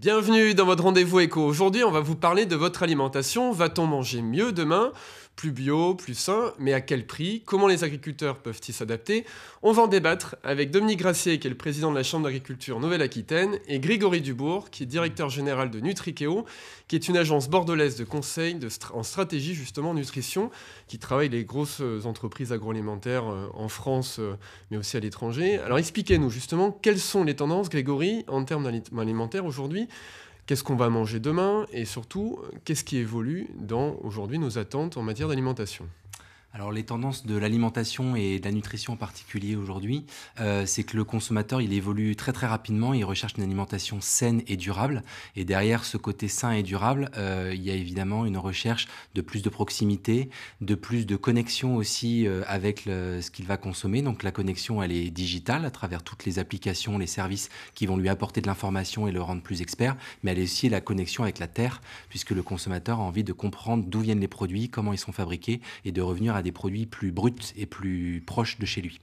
Bienvenue dans votre rendez-vous éco. Aujourd'hui, on va vous parler de votre alimentation. Va-t-on manger mieux demain plus bio, plus sain, mais à quel prix Comment les agriculteurs peuvent-ils s'adapter On va en débattre avec Dominique Gracier, qui est le président de la Chambre d'agriculture Nouvelle-Aquitaine, et Grégory Dubourg, qui est directeur général de Nutrikeo, qui est une agence bordelaise de conseil en stratégie justement nutrition, qui travaille les grosses entreprises agroalimentaires euh, en France, euh, mais aussi à l'étranger. Alors expliquez-nous justement quelles sont les tendances, Grégory, en termes alimentaires aujourd'hui qu'est-ce qu'on va manger demain et surtout qu'est-ce qui évolue dans aujourd'hui nos attentes en matière d'alimentation alors les tendances de l'alimentation et de la nutrition en particulier aujourd'hui, euh, c'est que le consommateur il évolue très très rapidement, il recherche une alimentation saine et durable. Et derrière ce côté sain et durable, euh, il y a évidemment une recherche de plus de proximité, de plus de connexion aussi euh, avec ce qu'il va consommer. Donc la connexion elle est digitale à travers toutes les applications, les services qui vont lui apporter de l'information et le rendre plus expert, mais elle est aussi la connexion avec la terre puisque le consommateur a envie de comprendre d'où viennent les produits, comment ils sont fabriqués et de revenir à des produits plus bruts et plus proches de chez lui.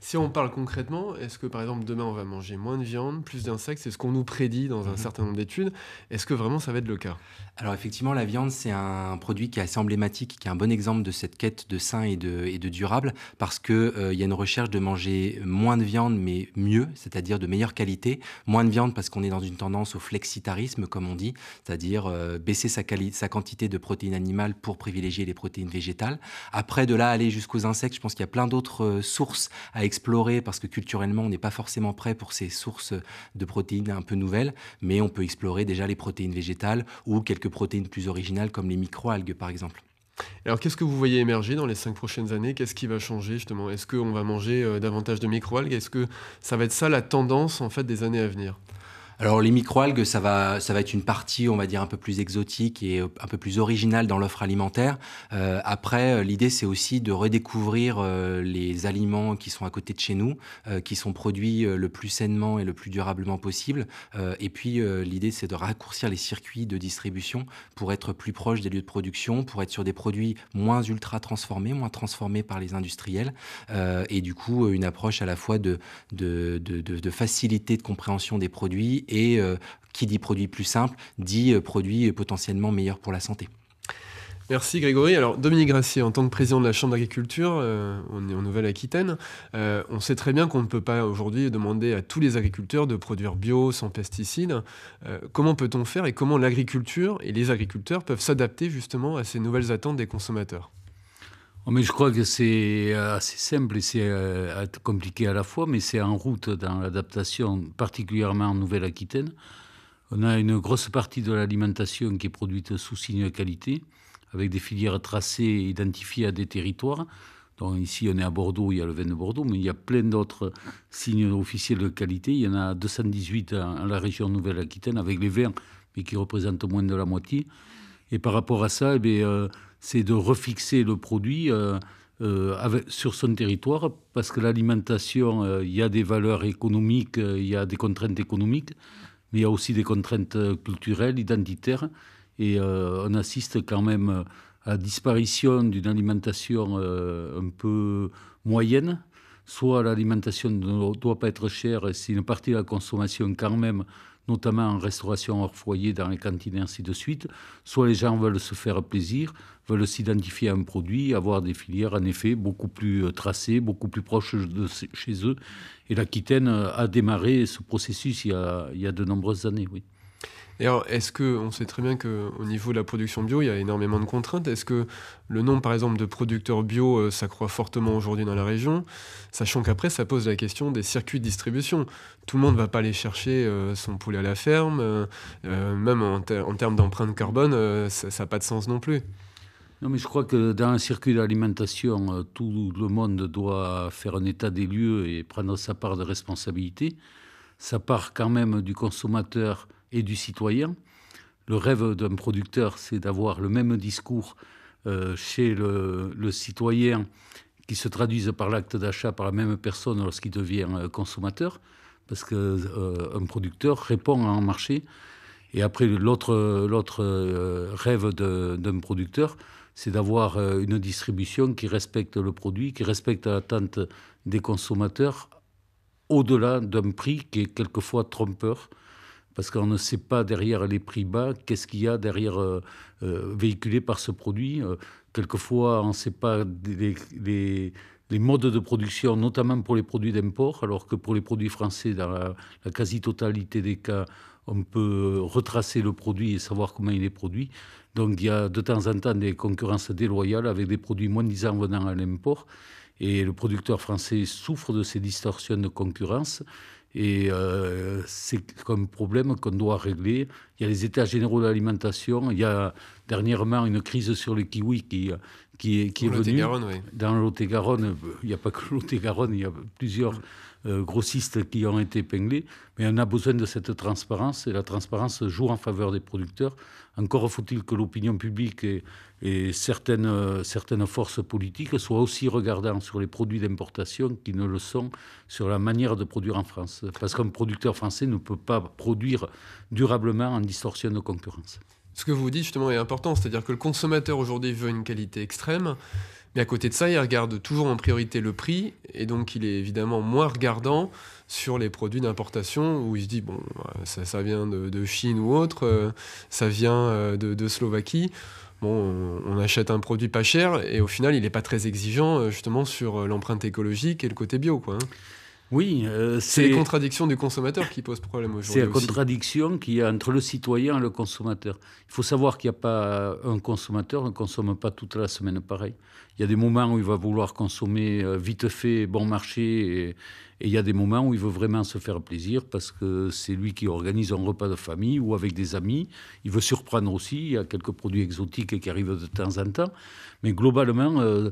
Si on parle concrètement, est-ce que par exemple demain on va manger moins de viande, plus d'insectes C'est ce qu'on nous prédit dans un mhm. certain nombre d'études. Est-ce que vraiment ça va être le cas alors effectivement, la viande, c'est un produit qui est assez emblématique, qui est un bon exemple de cette quête de sain et de, et de durable, parce qu'il euh, il y a une recherche de manger moins de viande, mais mieux, c'est-à-dire de meilleure qualité. Moins de viande parce qu'on est dans une tendance au flexitarisme, comme on dit, c'est-à-dire euh, baisser sa, sa, quantité de protéines animales pour privilégier les protéines végétales. Après, de là, aller jusqu'aux insectes, je pense qu'il y a plein d'autres euh, sources à explorer, parce que culturellement, on n'est pas forcément prêt pour ces sources de protéines un peu nouvelles, mais on peut explorer déjà les protéines végétales ou quelques protéines plus originales comme les microalgues par exemple. Alors qu'est-ce que vous voyez émerger dans les cinq prochaines années Qu'est-ce qui va changer justement Est-ce qu'on va manger euh, davantage de microalgues Est-ce que ça va être ça la tendance en fait des années à venir alors les microalgues, ça va, ça va être une partie, on va dire, un peu plus exotique et euh, un peu plus originale dans l'offre alimentaire. Euh, après, euh, l'idée, c'est aussi de redécouvrir les aliments qui sont à côté de chez nous, qui sont produits le plus sainement et le plus durablement possible. et puis, l'idée, c'est de raccourcir les circuits de distribution pour être plus proche des lieux de production, pour être sur des produits moins ultra transformés, moins transformés par les industriels. et du coup, une approche à la fois de, de, de facilité de compréhension des produits et euh, qui dit produit plus simple dit euh, produit potentiellement meilleur pour la santé. Merci Grégory. Alors Dominique Gracier, en tant que président de la Chambre d'agriculture, euh, on est en Nouvelle-Aquitaine, on sait très bien qu'on ne peut pas aujourd'hui demander à tous les agriculteurs de produire bio, sans pesticides. comment peut-on faire et comment l'agriculture et les agriculteurs peuvent s'adapter justement à ces nouvelles attentes des consommateurs Oh, je crois que c'est euh, assez simple et c'est euh, compliqué à la fois, mais c'est en route dans l'adaptation, particulièrement en Nouvelle-Aquitaine. On a une grosse partie de l'alimentation qui est produite sous signe de qualité, avec des filières tracées identifiées à des territoires. Donc ici, on est à Bordeaux, il y a le vin de Bordeaux, mais il y a plein d'autres signes officiels de qualité. Il y en a 218 à la région Nouvelle-Aquitaine, avec les vins, mais qui représentent moins de la moitié. Et par rapport à ça, eh bien, euh, c'est de refixer le produit euh, euh, sur son territoire, parce que l'alimentation, il euh, y a des valeurs économiques, il y a des contraintes économiques, mais il y a aussi des contraintes culturelles, identitaires, et on assiste quand même à la disparition d'une alimentation un peu moyenne, soit l'alimentation ne doit pas être chère, c'est une partie de la consommation quand même, notamment en restauration hors foyer, dans les cantines, ainsi de suite, soit les gens veulent se faire plaisir, veulent s'identifier à un produit, avoir des filières en effet beaucoup plus euh, tracées, beaucoup plus proches de chez eux. Et l'Aquitaine a démarré ce processus il y a, de nombreuses années, oui. Et alors, est-ce que on sait très bien qu'au niveau de la production bio, il y a énormément de contraintes. Est-ce que le nombre, par exemple, de producteurs bio ça euh, s'accroît fortement aujourd'hui dans la région, sachant qu'après, ça pose la question des circuits de distribution. Tout le monde ne va pas aller chercher euh, son poulet à la ferme, même en, en termes d'empreinte carbone, ça n'a pas de sens non plus. Non, mais je crois que dans un circuit d'alimentation, euh, tout le monde doit faire un état des lieux et prendre sa part de responsabilité. Ça part quand même du consommateur et du citoyen. Le rêve d'un producteur, c'est d'avoir le même discours euh, chez le, citoyen qui se traduise par l'acte d'achat par la même personne lorsqu'il devient euh, consommateur, parce qu'un producteur répond à un marché et après, l'autre, l'autre euh, rêve d'un producteur, c'est d'avoir euh, une distribution qui respecte le produit, qui respecte l'attente des consommateurs au-delà d'un prix qui est quelquefois trompeur, parce qu'on ne sait pas derrière les prix bas qu'est-ce qu'il y a derrière euh, véhiculé par ce produit. quelquefois, on ne sait pas les, modes de production, notamment pour les produits d'import, alors que pour les produits français, dans la quasi-totalité des cas, on peut retracer le produit et savoir comment il est produit. Donc il y a de temps en temps des concurrences déloyales avec des produits moins disants venant à l'import. Et le producteur français souffre de ces distorsions de concurrence. Et euh, c'est comme problème qu'on doit régler. Il y a les états généraux de l'alimentation. Il y a dernièrement une crise sur le kiwi qui, qui est, venu. Dans lot garonne euh, il n'y a pas que lot garonne il y a plusieurs euh, grossistes qui ont été épinglés, mais on a besoin de cette transparence, et la transparence joue en faveur des producteurs. Encore faut-il que l'opinion publique et, certaines, certaines forces politiques soient aussi regardants sur les produits d'importation qui ne le sont sur la manière de produire en France, parce qu'un producteur français ne peut pas produire durablement en distorsion de concurrence ce que vous dites justement est important, c'est-à-dire que le consommateur aujourd'hui veut une qualité extrême, mais à côté de ça, il regarde toujours en priorité le prix, et donc il est évidemment moins regardant sur les produits d'importation où il se dit, bon, bah, ça, vient de, de, Chine ou autre, euh, ça vient euh, de, de Slovaquie. Bon, on, achète un produit pas cher et au final, il n'est pas très exigeant euh, justement sur l'empreinte écologique et le côté bio. Quoi. Hein. Oui, euh, c'est les contradiction du consommateur qui pose problème aujourd'hui. C'est la contradiction qu'il y a entre le citoyen et le consommateur. Il faut savoir qu'il n'y a pas un consommateur ne consomme pas toute la semaine pareil. Il y a des moments où il va vouloir consommer euh, vite fait, bon marché, et il y a des moments où il veut vraiment se faire plaisir parce que c'est lui qui organise un repas de famille ou avec des amis. Il veut surprendre aussi. Il y a quelques produits exotiques qui arrivent de temps en temps. Mais globalement, euh,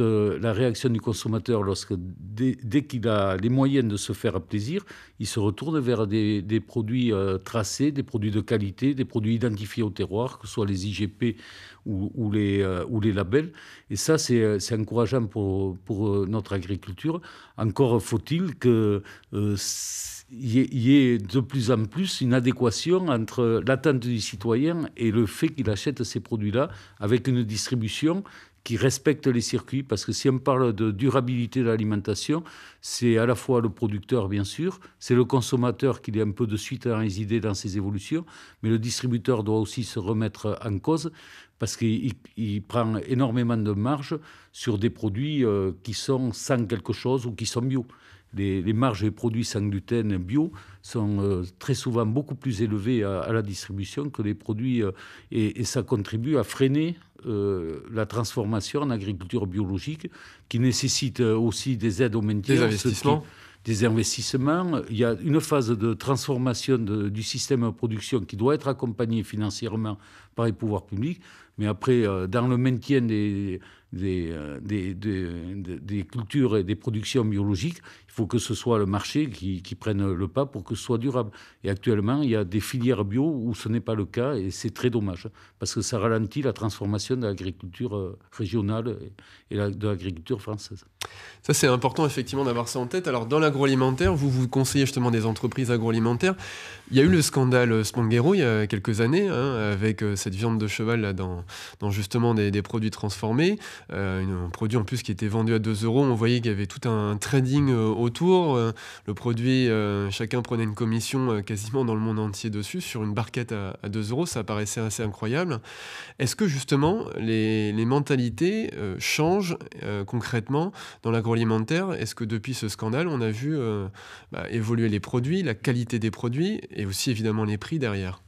euh, la réaction du consommateur lorsque, dès, qu'il a les moyens de se faire plaisir, il se retourne vers des, produits euh, tracés, des produits de qualité, des produits identifiés au terroir, que ce soit les IGP ou, les, euh, ou les labels. Et ça, c'est euh, encourageant pour, pour euh, notre agriculture. Encore faut-il qu'il y, ait de plus en plus une adéquation entre l'attente du citoyen et le fait qu'il achète ces produits-là avec une distribution qui respectent les circuits, parce que si on parle de durabilité de l'alimentation, c'est à la fois le producteur, bien sûr, c'est le consommateur qui est un peu de suite dans les idées, dans ses évolutions, mais le distributeur doit aussi se remettre en cause, parce qu'il prend énormément de marge sur des produits euh, qui sont sans quelque chose ou qui sont bio les, marges des produits sans gluten bio sont euh, très souvent beaucoup plus élevées à, la distribution que les produits, euh, et, ça contribue à freiner euh, la transformation en agriculture biologique, qui nécessite aussi des aides aux maintien. Des investissements des investissements. Il y a une phase de transformation du système de production qui doit être accompagnée financièrement par les pouvoirs publics. Mais après, euh, dans le maintien euh, des, des, des, cultures et des productions biologiques, il faut que ce soit le marché qui, prenne le pas pour que ce soit durable. Et actuellement, il y a des filières bio où ce n'est pas le cas et c'est très dommage parce que ça ralentit la transformation de l'agriculture euh, régionale et de l'agriculture française. Ça, c'est important effectivement d'avoir ça en tête. Alors, dans l'agroalimentaire, vous vous conseillez justement des entreprises agroalimentaires. Il y a eu le scandale Spanghero il y a quelques années hein, avec cette cette viande de cheval là, dans, justement des, produits transformés. Euh, un produit en plus qui était vendu à 2 euros. On voyait qu'il y avait tout un trading euh, autour. Euh, le produit, chacun prenait une commission quasiment dans le monde entier dessus, sur une barquette à, 2 euros. Ça paraissait assez incroyable. Est-ce que justement les, mentalités changent concrètement dans l'agroalimentaire Est-ce que depuis ce scandale, on a vu bah, évoluer les produits, la qualité des produits et aussi évidemment les prix derrière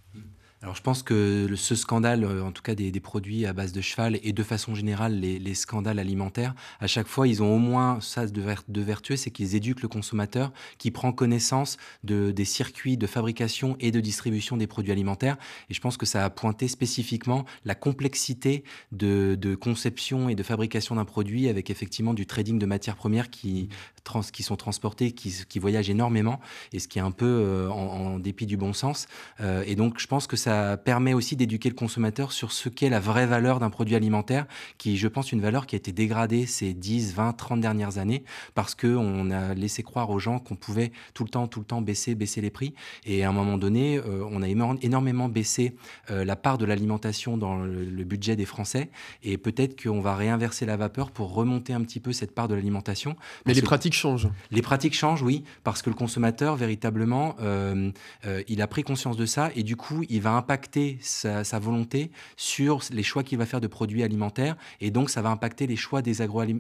alors je pense que ce scandale, euh, en tout cas des, produits à base de cheval et de façon générale les, scandales alimentaires, à chaque fois ils ont au moins ça de, de vertueux, c'est qu'ils éduquent le consommateur qui prend connaissance de, des circuits de fabrication et de distribution des produits alimentaires. Et je pense que ça a pointé spécifiquement la complexité de, conception et de fabrication d'un produit avec effectivement du trading de matières premières qui, qui sont transportées, qui, voyagent énormément et ce qui est un peu euh, en, dépit du bon sens. Euh, et donc je pense que ça permet aussi d'éduquer le consommateur sur ce qu'est la vraie valeur d'un produit alimentaire, qui est, je pense, une valeur qui a été dégradée ces 10, 20, 30 dernières années, parce qu'on a laissé croire aux gens qu'on pouvait tout le temps, tout le temps baisser, baisser les prix. Et à un moment donné, euh, on a énormément baissé euh, la part de l'alimentation dans le, budget des Français. Et peut-être qu'on va réinverser la vapeur pour remonter un petit peu cette part de l'alimentation. Mais les pratiques changent. Les pratiques changent, oui, parce que le consommateur, véritablement, euh, il a pris conscience de ça et du coup, il va impacter sa, volonté sur les choix qu'il va faire de produits alimentaires et donc ça va impacter les choix des,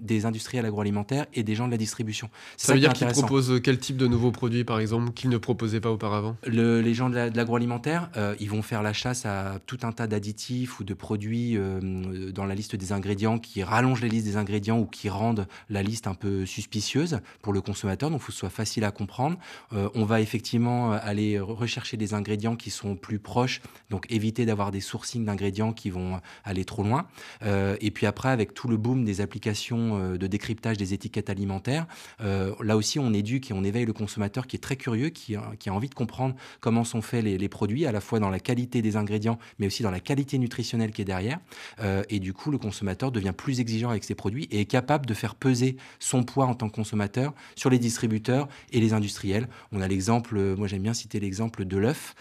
des industriels agroalimentaires et des gens de la distribution. Ça, veut dire qu'ils proposent euh, quel type de nouveaux produits par exemple qu'ils ne proposaient pas auparavant Les gens de l'agroalimentaire, euh, ils vont faire la chasse à tout un tas d'additifs ou de produits euh, dans la liste des ingrédients qui rallongent les listes des ingrédients ou qui rendent la liste un peu suspicieuse pour le consommateur, donc il faut que ce soit facile à comprendre. on va effectivement aller rechercher des ingrédients qui sont plus proches donc éviter d'avoir des sourcings d'ingrédients qui vont euh, aller trop loin. Euh, et puis après, avec tout le boom des applications euh, de décryptage des étiquettes alimentaires, là aussi on éduque et on éveille le consommateur qui est très curieux, qui, a envie de comprendre comment sont faits les, produits, à la fois dans la qualité des ingrédients, mais aussi dans la qualité nutritionnelle qui est derrière. et du coup, le consommateur devient plus exigeant avec ses produits et est capable de faire peser son poids en tant que consommateur sur les distributeurs et les industriels. On a l'exemple, moi j'aime bien citer l'exemple de l'œuf.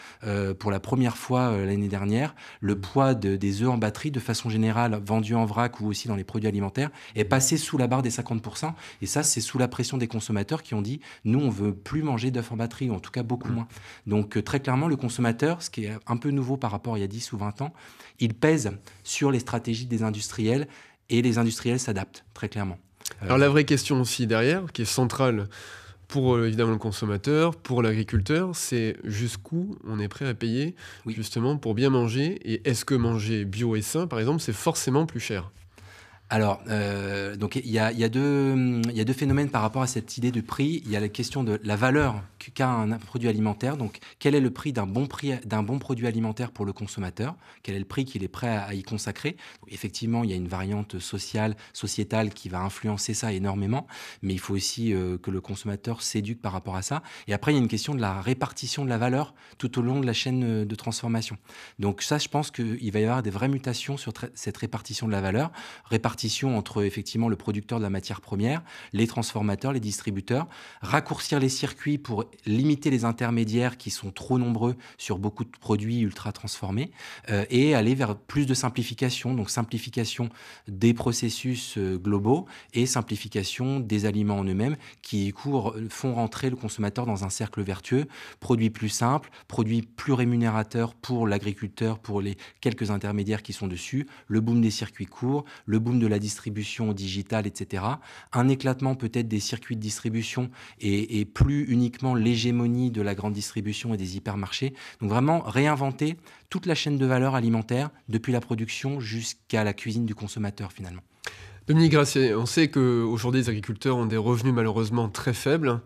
pour la première fois, euh, l'année dernière, le poids des œufs en batterie, de façon générale, vendus en vrac ou aussi dans les produits alimentaires, est passé sous la barre des 50%. Et ça, c'est sous la pression des consommateurs qui ont dit, nous, on veut plus manger d'œufs en batterie, ou en tout cas beaucoup mm. moins. Donc euh, très clairement, le consommateur, ce qui est un peu nouveau par rapport à il y a 10 ou 20 ans, il pèse sur les stratégies des industriels et les industriels s'adaptent, très clairement. Euh, Alors la vraie question aussi derrière, qui est centrale pour euh, évidemment le consommateur, pour l'agriculteur, c'est jusqu'où on est prêt à payer justement pour bien manger. Et est-ce que manger bio et sain, par exemple, c'est forcément plus cher alors, euh, donc il y, a, deux phénomènes par rapport à cette idée de prix. Il y a la question de la valeur qu'a un produit alimentaire. Donc, quel est le prix d'un bon produit alimentaire pour le consommateur Quel est le prix qu'il est prêt à, y consacrer Effectivement, il y a une variante sociale, sociétale qui va influencer ça énormément, mais il faut aussi euh, que le consommateur s'éduque par rapport à ça. Et après, il y a une question de la répartition de la valeur tout au long de la chaîne euh, de transformation. Donc ça, je pense qu'il va y avoir des vraies mutations sur cette répartition de la valeur. Répartition entre effectivement le producteur de la matière première, les transformateurs, les distributeurs, raccourcir les circuits pour limiter les intermédiaires qui sont trop nombreux sur beaucoup de produits ultra transformés euh, et aller vers plus de simplification, donc simplification des processus euh, globaux et simplification des aliments en eux-mêmes qui courent, font rentrer le consommateur dans un cercle vertueux, produits plus simples, produits plus rémunérateurs pour l'agriculteur, pour les quelques intermédiaires qui sont dessus, le boom des circuits courts, le boom de la distribution digitale, etc. Un éclatement peut-être des circuits de distribution et, plus uniquement l'hégémonie de la grande distribution et des hypermarchés. Donc vraiment réinventer toute la chaîne de valeur alimentaire depuis la production jusqu'à la cuisine du consommateur finalement. Dominique on sait qu'aujourd'hui les agriculteurs ont des revenus malheureusement très faibles,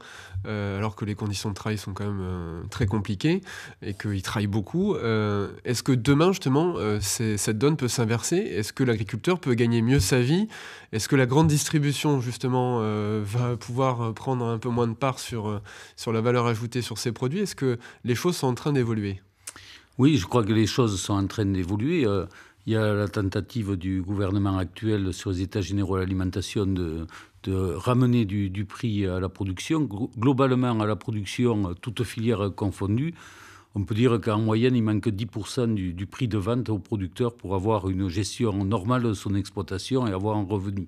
euh, alors que les conditions de travail sont quand même euh, très compliquées et qu'ils travaillent beaucoup. Euh, est-ce que demain justement cette donne peut s'inverser Est-ce que l'agriculteur peut gagner mieux sa vie Est-ce que la grande distribution justement va pouvoir prendre un peu moins de part sur, sur la valeur ajoutée sur ses produits Est-ce que les choses sont en train d'évoluer oui, je crois que les choses sont en train d'évoluer. Il y a la tentative du gouvernement actuel sur les États généraux de l'alimentation de, ramener du, prix à la production, globalement à la production, toutes filières confondues. On peut dire qu'en moyenne, il manque 10% du, prix de vente au producteur pour avoir une gestion normale de son exploitation et avoir un revenu.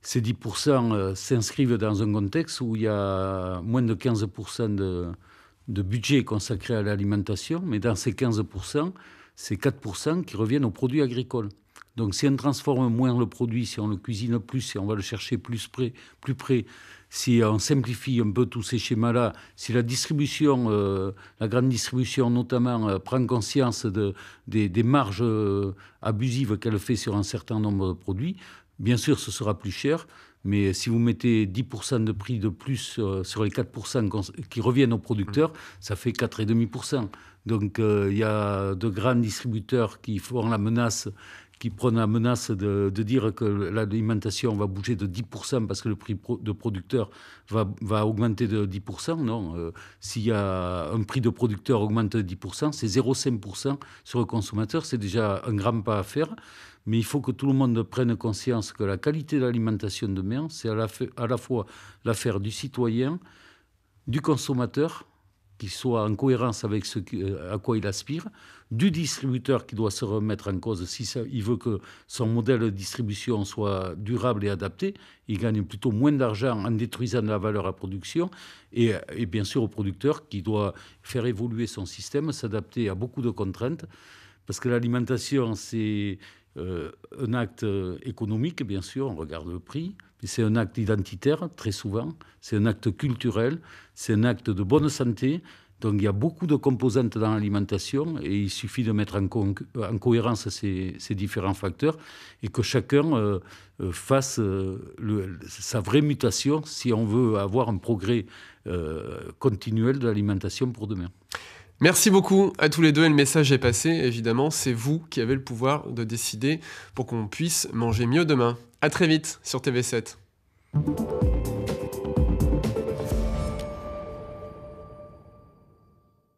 Ces 10% euh, s'inscrivent dans un contexte où il y a moins de 15% de budget consacré à l'alimentation, mais dans ces 15%, c'est 4% qui reviennent aux produits agricoles. Donc si on transforme moins le produit, si on le cuisine plus, si on va le chercher plus près, plus près si on simplifie un peu tous ces schémas-là, si la distribution, euh, la grande distribution notamment, euh, prend conscience des, marges euh, abusives qu'elle fait sur un certain nombre de produits, bien sûr ce sera plus cher, mais si vous mettez 10% de prix de plus euh, sur les 4% qui reviennent aux producteurs, mmh. ça fait 4,5%. Donc euh, il y a de grands distributeurs qui font la menace qui prennent la menace de, dire que l'alimentation va bouger de 10% parce que le prix de producteur va, augmenter de 10%. Non, euh, s'il y a un prix de producteur augmente de 10%, c'est 0,5% sur le consommateur. C'est déjà un grand pas à faire. Mais il faut que tout le monde prenne conscience que la qualité de l'alimentation de demain, c'est à, la fois l'affaire du citoyen, du consommateur, qui soit en cohérence avec ce euh, à quoi il aspire, du distributeur qui doit se remettre en cause. Si il veut que son modèle de distribution soit durable et adapté, il gagne plutôt moins d'argent en détruisant la valeur à production. Et, et bien sûr au producteur qui doit faire évoluer son système, s'adapter à beaucoup de contraintes. Parce que l'alimentation, c'est euh, un acte euh, économique, bien sûr, on regarde le prix, mais c'est un acte identitaire, très souvent, c'est un acte culturel, c'est un acte de bonne santé. Donc il y a beaucoup de composantes dans l'alimentation et il suffit de mettre en, cohérence ces, différents facteurs et que chacun euh, fasse le, sa vraie mutation si on veut avoir un progrès continuel de l'alimentation pour demain. Merci beaucoup à tous les deux et le message est passé. Évidemment, c'est vous qui avez le pouvoir de décider pour qu'on puisse manger mieux demain. À très vite sur TV7.